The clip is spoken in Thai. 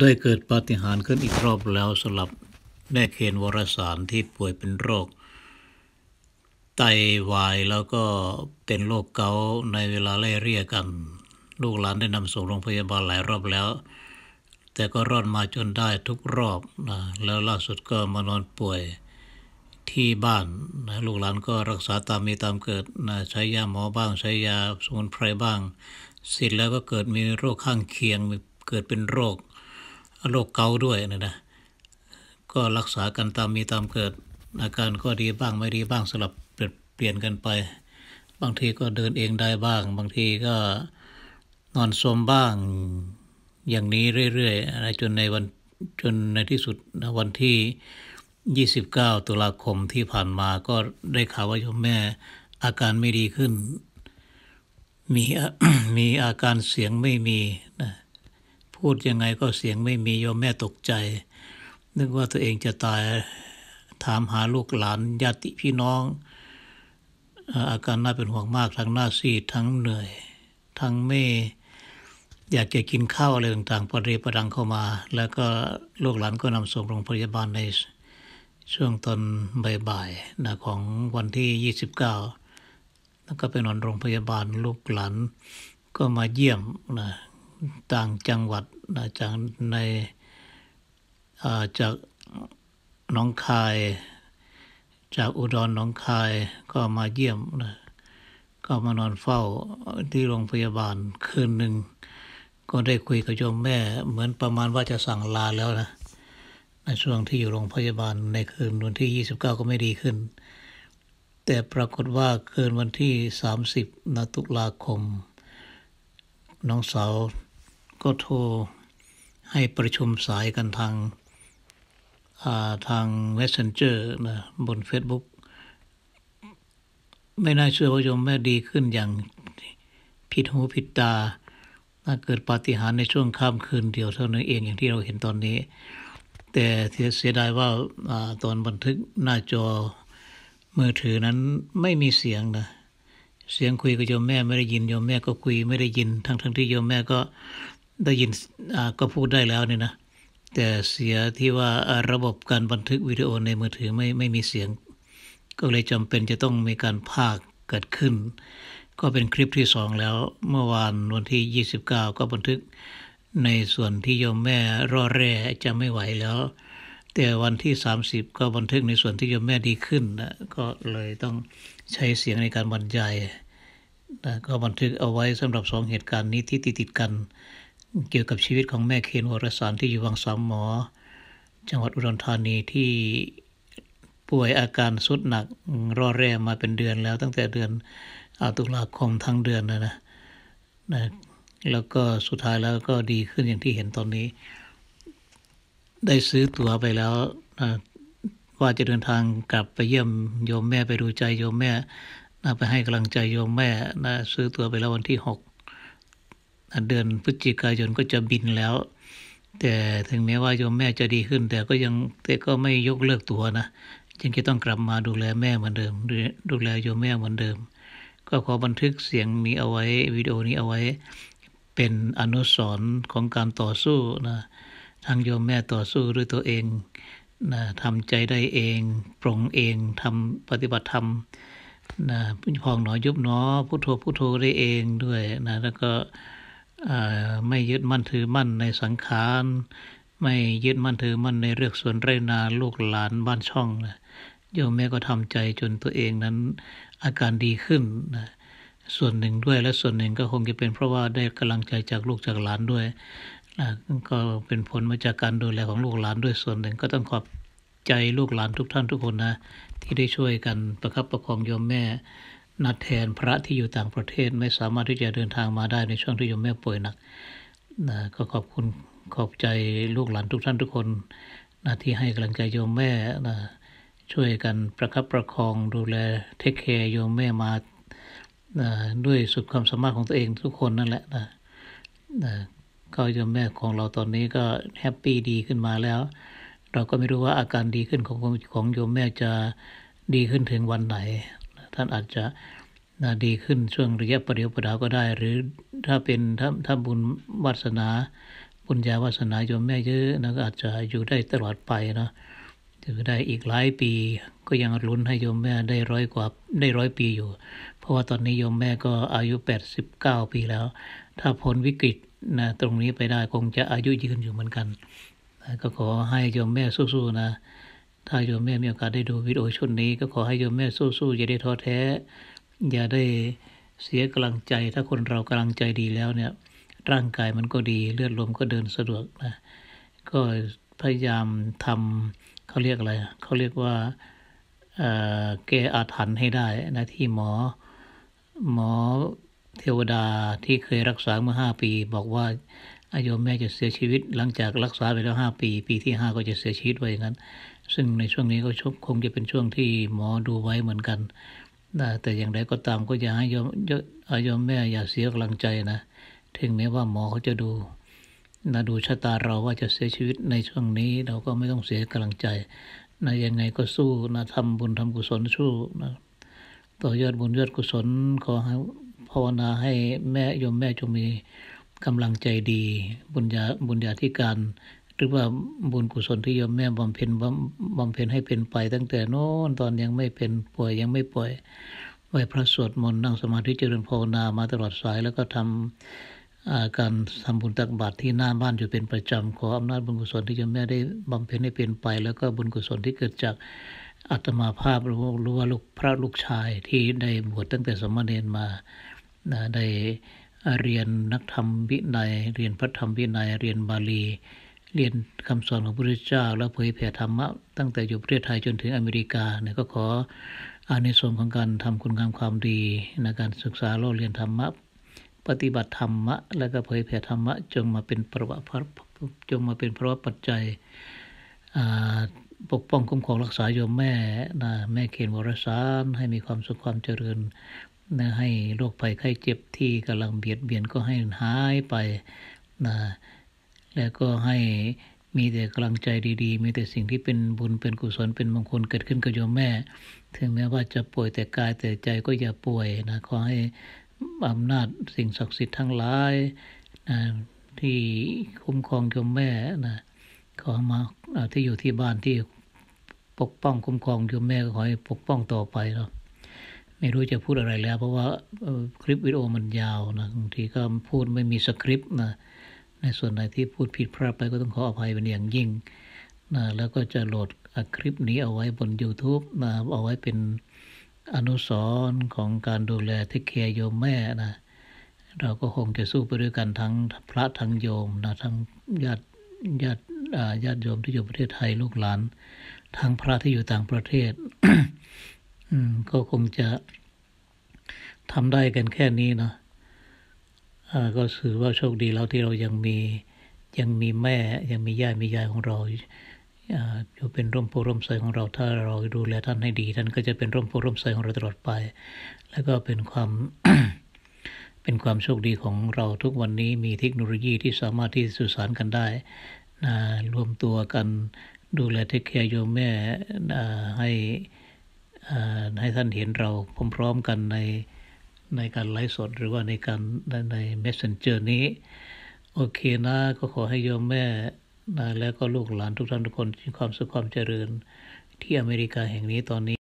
ได้เกิดปาฏิหาริย์ขึ้นอีกรอบแล้วสลับแม่เคนวรสารที่ป่วยเป็นโรค ไตวายแล้วก็เป็นโรคเกาในเวลาไล่เรียกัน ลูกหลานได้นำส่งโรงพยาบาลหลายรอบแล้ว แต่ก็รอดมาจนได้ทุกรอบนะแล้วล่าสุดก็มานอนป่วยที่บ้านนะลูกหลานก็รักษาตามมีตามเกิดนะใช้ยาหมอบ้างใช้ยาสมุนไพรบ้างเสร็จแล้วก็เกิดมีโรคข้างเคียงเกิดเป็นโรคโรคเกาด้วยนะนะ ก็รักษากันตามมีตามเกิด อาการก็ดีบ้างไม่ดีบ้างสลับเปลี่ยนกันไป บางทีก็เดินเองได้บ้าง บางทีก็นอนสมบ้าง อย่างนี้ เรื่อยๆะจนในวันจนในที่สุดนะวันที่29ตุลาคมที่ผ่านมาก็ได้ข่าวว่าโยมแม่ อาการไม่ดีขึ้น มีมีอาการเสียงไม่มีนะพูดยังไงก็เสียงไม่มีโยมแม่ตกใจ นึกว่าตัวเองจะตายถามหาลูกหลานญาติพี่น้อง อาการน่าเป็นห่วงมากทั้งหน้าซีดทั้งเหนื่อย ทั้งไม่ อยากจะกินข้าวอะไรต่างๆประเรประดังเข้ามา แล้วก็ลูกหลานก็นำส่งโรงพยาบาลในช่วงตอนบ่ายๆนะของวันที่ 29 แล้วก็ไปนอนโรงพยาบาลลูกหลานก็มาเยี่ยมนะต่างจังหวัดนะจากในจากหนองคาย จากอุดรหนองคายก็มาเยี่ยมนะก็มานอนเฝ้าที่โรงพยาบาลคืนหนึ่งก็ได้คุยกับโยมแม่ เหมือนประมาณว่าจะสั่งลาแล้วนะในช่วงที่อยู่โรงพยาบาลในคืนวันที่ 29 ก็ไม่ดีขึ้น แต่ปรากฏว่า คืนวันที่ 30นะตุลาคม น้องสาวก็โทรให้ประชุมสายกันทางาทาง Messenger นะบน Facebook ไม่น่าเชื่อว่าโยมแม่ดีขึ้นอย่างผิดหูผิดตาน่าเกิดปาฏิหาริย์ในช่วงค่ำคืนเดียวเท่านั้นเองอย่างที่เราเห็นตอนนี้ แต่เสียดายว่าอาตอนบันทึกหน้าจอมือถือนั้นไม่มีเสียงนะ เสียงคุยกับโยมแม่ไม่ได้ยินโยมแม่ก็คุยไม่ได้ยินทั้งทั้งที่โยมแม่ก็ได้ยินก็พูดได้แล้วนี่นะ แต่เสียที่ว่าระบบการบันทึกวิดีโอในมือถือไม่ไม่มีเสียง ก็เลยจำเป็นจะต้องมีการภาคเกิดขึ้น ก็เป็นคลิปที่สองแล้ว เมื่อวานวันที่29ก็บันทึกในส่วนที่โยมแม่ ร่อแร่จะไม่ไหวแล้ว แต่วันที่ 30 ก็บันทึกในส่วนที่โยมแม่ดีขึ้นนะก็เลยต้องใช้เสียงในการบรรยายนะก็บันทึกเอาไว้สำหรับสองเหตุการณ์นี้ที่ติดติดกันเกี่ยวกับชีวิตของแม่เคนวรสารที่อยู่วังสามหมอ จังหวัดอุดรธานีที่ป่วยอาการสุดหนักรอแร่มาเป็นเดือนแล้ว ตั้งแต่เดือนอตุลาคมทั้งเดือนนะนะนะแล้วก็สุดท้ายแล้วก็ดีขึ้นอย่างที่เห็นตอนนี้ ได้ซื้อตั๋วไปแล้วนะว่าจะเดินทางกลับไปเยี่ยมโยมแม่ไปดูใจโยมแม่นะไปให้กำลังใจโยมแม่นะซื้อตั๋วไปแล้ววันที่หกเดือนพฤศจิกายนก็จะบินแล้ว แต่ถึงแม้ว่าโยมแม่จะดีขึ้น แต่ก็ยังแต่ก็ไม่ยกเลิกตัวนะยังจะต้องกลับมาดูแลแม่เหมือนเดิมดูแลโยมแม่เหมือนเดิม ก็ขอบันทึกเสียงนี้เอาไว้วิดีโอนี้เอาไว้เป็นอนุสรณ์ของการต่อสู้นะทางโยมแม่ต่อสู้ด้วยตัวเองนะทำใจได้เอง ปรงเองทำปฏิบัติธรรมนะพองหนอยุบหนอพุโทโธพุโทโธได้เองด้วยนะ แล้วก็ไม่ยึดมั่นถือมั่นในสังขารไม่ยึดมั่นถือมั่นในเรื่องส่วนไรนาลูกหลานบ้านช่องนะโยมแม่ก็ทำใจจนตัวเองนั้นอาการดีขึ้นนะส่วนหนึ่งด้วยและส่วนหนึ่งก็คงจะเป็นเพราะว่าได้กำลังใจจากลูกจากหลานด้วยนะก็เป็นผลมาจากการดูแลของลูกหลานด้วยส่วนหนึ่งก็ต้องขอบใจลูกหลานทุกท่านทุกคนนะที่ได้ช่วยกันประคับประคองโยมแม่นัดแทนพระที่อยู่ต่างประเทศไม่สามารถที่จะเดินทางมาได้ในช่วงที่โยมแม่ป่วยหนักนะก็ขอบคุณขอบใจลูกหลานทุกท่านทุกคนนะที่ให้กำลังใจโยมแม่นะช่วยกันประคับประคองดูแลเทคแคร์โยมแม่มานะด้วยสุดความสามารถของตัวเองทุกคนนั่นแหละนะนะก็โยมแม่ของเราตอนนี้ก็แฮปปี้ดีขึ้นมาแล้ว เราก็ไม่รู้ว่าอาการดีขึ้นของของโยมแม่จะดีขึ้นถึงวันไหนท่านอาจจะนาดีขึ้นช่วงระยะประเดียวประดาก็ได้ หรือ ถ้าเป็นถ้าถ้าบุญวาสนาบุญญาวาสนาโยมแม่เยอะนะก็อาจจะอยู่ได้ตลอดไปนะอยู่ได้อีกหลายปีก็ยังลุ้นให้โยมแม่ได้ร้อยกว่า ได้ร้อยปีอยู่ เพราะว่าตอนนี้โยมแม่ก็อายุ89ปีแล้ว ถ้าพ้นวิกฤตนะตรงนี้ไปได้คงจะอายุยืนอยู่เหมือนกันก็ขอให้โยมแม่สู้ๆนะถ้าโยมแม่มีโอกาสได้ดูวิดีโอชุดนี้ก็ขอให้โยมแม่สู้ๆอย่าได้ท้อแท้อย่าได้เสียกำลังใจ ถ้าคนเรากำลังใจดีแล้วเนี่ย ร่างกายมันก็ดีเลือดลมก็เดินสะดวกนะก็พยายามทำเขาเรียกอะไรเขาเรียกว่าแก้อาถรรพ์ให้ได้นะที่หมอ หมอเทวดาที่เคยรักษาเมื่อห้าปี บอกว่าายมแม่จะเสียชีวิต หลังจากรักษาไปแล้วห้าปีปีที่ห้าก็จะเสียชีวิตไว้อย่างนั้นซึ่งในช่วงนี้ก็คงจะเป็นช่วงที่หมอดูไว้เหมือนกันแต่อย่างไรก็ตามก็อย่าให้โยมายมแม่อย่าเสียกำลังใจนะถึงแม้ว่าหมอเขาจะดูนะดูชะตาเราว่าจะเสียชีวิตในช่วงนี้เราก็ไม่ต้องเสียกำลังใจนะยังไงก็สู้นะทำบุญทำกุศลสู้นะต่อยอดบุญยอดกุศลขอให้ภาวนาให้แม่ยยมแม่จงมีกำลังใจดีบุญญาบุญญาธิการหรือว่าบุญกุศลที่ยมแม่บำเพ็ญบำเพ็ญให้เป็นไป ตั้งแต่น้นตอนยังไม่เป็นป่วยยังไม่ป่วยไหวพระสวดมนต์นั่งสมาธิเจริญภาวนามาตลอดสายแล้วก็ทำการทำบุญตักบาตรที่หน้าบ้านอยู่เป็นประจำขออำนาจบุญกุศลที่ยมแม่ได้บำเพ็ญให้เป็นไป แล้วก็บุญกุศลที่เกิดจากอัตมาภาพหรือว่าลูกพระลูกชายที่ได้บวช ตั้งแต่สมณเณรมาได้เรียนนักธรรมวินัย เรียนพระธรรมวินัยเรียนบาลี เรียนคำสอนของพระพุทธเจ้า แล้วเผยแผ่ธรรมะตั้งแต่อยู่ประเทศไทยจนถึงอเมริกาเนี่ยก็ขออานิสงส์ของการทำคุณงามความดีในการศึกษาเ่าเรียนธรรมะปฏิบัติธรรมะ และก็เผยแผ่ธรรมะจงมาเป็นประวัติจงมาเป็นพระวัปัจจัยปกป้องคุ้มครองรักษาโยมแม่นะแม่เขียนวรสารให้มีความสุขความเจริญนะให้โรคภัยไข้เจ็บที่กำลังเบียดเบียนก็ให้หายไปนะ แล้วก็ให้มีแต่กำลังใจดี ๆ มีแต่สิ่งที่เป็นบุญเป็นกุศลเป็นมงคลเกิดขึ้นกับโยมแม่ ถึงแม้ว่าจะป่วยแต่กายแต่ใจก็อย่าป่วยนะขอให้อำนาจสิ่งศักดิ์สิทธิ์ทั้งหลายนะที่คุ้มครองโยมแม่นะขอมาที่อยู่ที่บ้านที่ปกป้องคุ้มครองโยมแม่ก็ขอให้ปกป้องต่อไปเนาะไม่รู้จะพูดอะไรแล้วเพราะว่าคลิปวิดีโอมันยาวนะบางทีก็พูดไม่มีสคริปต์นะ ในส่วนไหนที่พูดผิดพลาดไปก็ต้องขออภัยเป็นอย่างยิ่งนะแล้วก็จะโหลดคลิปนี้เอาไว้บน YouTube นะเอาไว้เป็นอนุสรณ์ของการดูแลที่เคยโยมแม่นะ เราก็คงจะสู้ไปด้วยกันทั้งพระทั้งโยมนะ ทั้งญาติญาติญาติโยมที่อยู่ประเทศไทยลูกหลาน ทั้งพระที่อยู่ต่างประเทศอืมก็คงจะทำได้กันแค่นี้เนาะก็ถือว่าโชคดีแล้วที่เรายังมียังมีแม่ยังมีย่ามียายของเราอยู่เป็นร่มโพร่มใสของเราถ้าเราดูแลท่านให้ดี ท่านก็จะเป็นร่มโพร่มใสของเราตลอดไป แล้วก็เป็นความเป็นความโชคดีของเราทุกวันนี้มีเทคโนโลยีที่สามารถที่สื่อสารกันได้นะรวมตัวกันดูแลเทคแคร์โยมแม่ให้ให้ท่านเห็นเราพร้อมๆกันในในการไลฟ์สดหรือว่าในการใน Messenger นี้ โอเคนะ ก็ขอให้โยมแม่นะและก็ลูกหลานทุกท่านทุกคนมีความสุขความเจริญที่อเมริกาแห่งนี้ตอนนี้